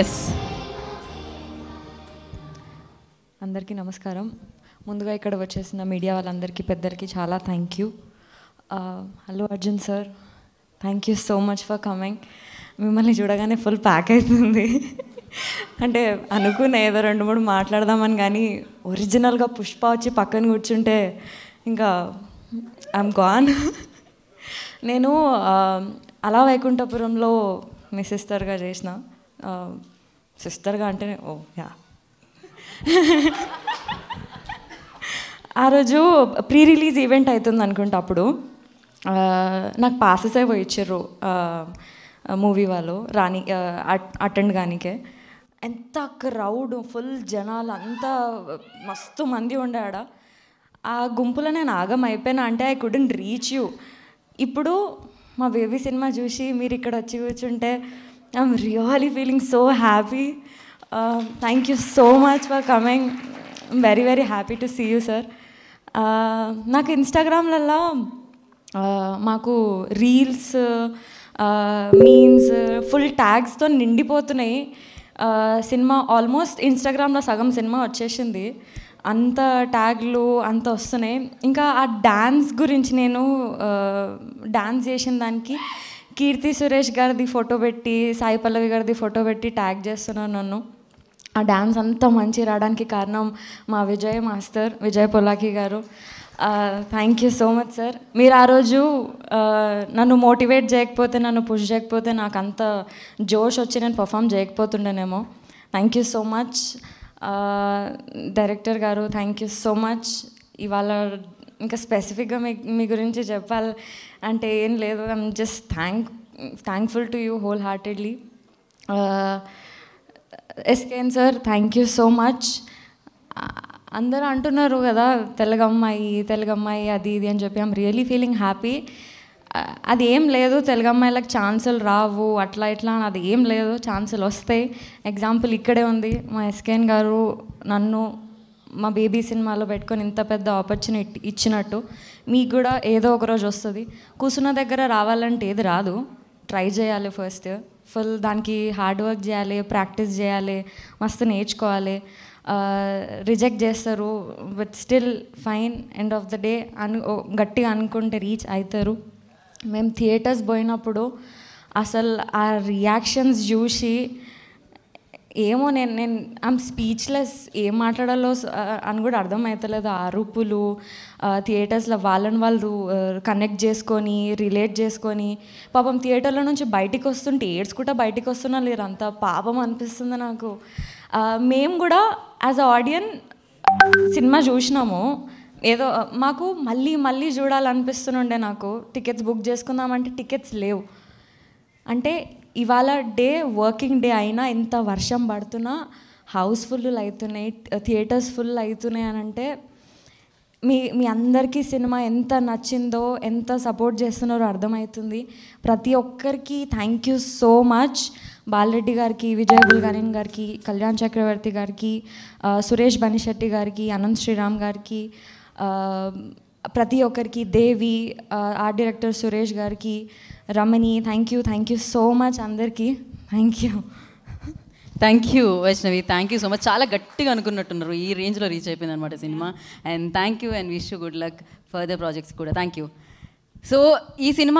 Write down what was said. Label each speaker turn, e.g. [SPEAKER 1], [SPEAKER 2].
[SPEAKER 1] Yes అందరికీ నమస్కారం ముందుగా ఇక్కడ వచ్చేసిన మీడియా వాళ్ళందరికీ పెద్దలకి చాలా thank you hello Arjun sir thank you so much for coming మిమ్మల్ని చూడగానే ఫుల్ ప్యాక్ అవుతుంది అంటే అనుకున్న ఏదో రెండు మూడు మాట్లాడదామని కానీ ఒరిజినల్గా పుష్ప వచ్చి పక్కన కూర్చుంటే ఇంకా ఐఎమ్ గాన్ నేను uh, అలా వైకుంఠపురంలో మిస్ సిస్టర్గా చేసిన సిస్టర్గా అంటేనే ఓ యా ఆ రోజు ప్రీ రిలీజ్ ఈవెంట్ అవుతుంది అనుకుంటా అప్పుడు నాకు పాసెస్ అయి ఇచ్చారు మూవీ వాళ్ళు రాణి అటెండ్ కానికే ఎంత క్రౌడ్ ఫుల్ జనాలు అంతా మస్తు మంది ఉండాడ ఆ గుంపులో నేను ఆగం అయిపోయినా అంటే ఐ కుడెంట్ రీచ్ యూ ఇప్పుడు మా బేబీ సినిమా చూసి మీరు ఇక్కడ వచ్చి కూర్చుంటే I'm really feeling so happy. Uh, thank you so much for coming. I'm very, very happy to see you, sir. Uh, నాకు ఇన్స్టాగ్రామ్లలో uh, మాకు రీల్స్ మీన్స్ ఫుల్ ట్యాగ్స్తో నిండిపోతున్నాయి uh, సినిమా ఆల్మోస్ట్ ఇన్స్టాగ్రామ్లో సగం సినిమా వచ్చేసింది అంత ట్యాగ్లు అంత వస్తున్నాయి ఇంకా ఆ డ్యాన్స్ గురించి నేను డ్యాన్స్ చేసిన దానికి కీర్తి సురేష్ గారిది ఫోటో పెట్టి సాయి పల్లవి గారిది ఫోటో పెట్టి ట్యాగ్ చేస్తున్నాను నన్ను ఆ డ్యాన్స్ అంతా మంచి రావడానికి కారణం మా విజయ్ మాస్టర్ విజయ్ పొలాకి గారు thank you so much sir మీరు ఆ రోజు నన్ను మోటివేట్ చేయకపోతే నన్ను పుష్ చేయకపోతే నాకు అంత జోష్ వచ్చి నేను పర్ఫామ్ చేయకపోతుండేనేమో thank you so much director గారు థ్యాంక్ యూ సో మచ్ ఇవాళ ఇంకా స్పెసిఫిక్గా మీ మీ గురించి చెప్పాలి అంటే ఏం లేదు I'm just thank thankful to you whole heartedly SKN sir thank you so much అందరూ అంటున్నారు కదా తెలుగమ్మాయి తెలుగమ్మాయి అది ఇది అని చెప్పి ఐమ్ రియలీ ఫీలింగ్ హ్యాపీ అది ఏం లేదు తెలుగు అమ్మాయిలకు ఛాన్సులు రావు అట్లా ఇట్లా అది ఏం లేదు ఛాన్సులు వస్తాయి ఎగ్జాంపుల్ ఇక్కడే ఉంది మా ఎస్కేన్ గారు నన్ను మా బేబీ సినిమాలో పెట్టుకొని ఇంత పెద్ద ఆపర్చునిటీ ఇచ్చినట్టు మీకు కూడా ఏదో ఒక రోజు వస్తుంది కూర్చున్న దగ్గర రావాలంటే ఏది రాదు ట్రై చేయాలి ఫస్ట్ ఫుల్ దానికి హార్డ్ వర్క్ చేయాలి ప్రాక్టీస్ చేయాలి మస్తు నేర్చుకోవాలి రిజెక్ట్ చేస్తారు but still fine end of the day అను గట్టిగా అనుకుంటే రీచ్ అవుతారు మేము థియేటర్స్ పోయినప్పుడు అసలు ఆ రియాక్షన్స్ చూసి ఏమో నేను నేను ఐమ్ స్పీచ్లెస్ ఏం మాట్లాడాలో అని కూడా అర్థమవుతలేదు ఆ అరుపులు థియేటర్స్లో వాళ్ళని వాళ్ళు కనెక్ట్ చేసుకొని రిలేట్ చేసుకొని పాపం థియేటర్లో నుంచి బయటికి వస్తుంటే ఏడ్చుకుంటా బయటికి వస్తున్నా లేరు అంత పాపం అనిపిస్తుంది నాకు మేము కూడా యాజ్ అ ఆడియన్ సినిమా చూసినాము ఏదో మాకు మళ్ళీ మళ్ళీ చూడాలనిపిస్తుండే నాకు టికెట్స్ బుక్ చేసుకుందామంటే టికెట్స్ లేవు అంటే ఇవాళ డే వర్కింగ్ డే అయినా ఎంత వర్షం పడుతున్నా హౌస్ ఫుల్ అవుతున్నాయి థియేటర్స్ ఫుల్ అవుతున్నాయి అని అంటే మీ మీ అందరికీ సినిమా ఎంత నచ్చిందో ఎంత సపోర్ట్ చేస్తున్నారో అర్థమవుతుంది ప్రతి ఒక్కరికి thank you so much Balareddy గారికి విజయ్ బుల్గారిన్ గారికి కళ్యాణ్ చక్రవర్తి గారికి సురేష్ బనిశెట్టి గారికి అనంత్ శ్రీరామ్ గారికి ప్రతి ఒక్కరికి దేవి ఆర్ట్ డైరెక్టర్ సురేష్ గారికి Ramani thank you thank you so much అందరికీ thank you thank you Vaishnavi thank you so much చాలా గట్టిగా అనుకున్నట్టున్నారు ఈ రేంజ్లో రీచ్ అయిపోయింది అనమాట cinema and thank you and wish you good luck further projects కూడా థ్యాంక్ యూ సో ఈ సినిమా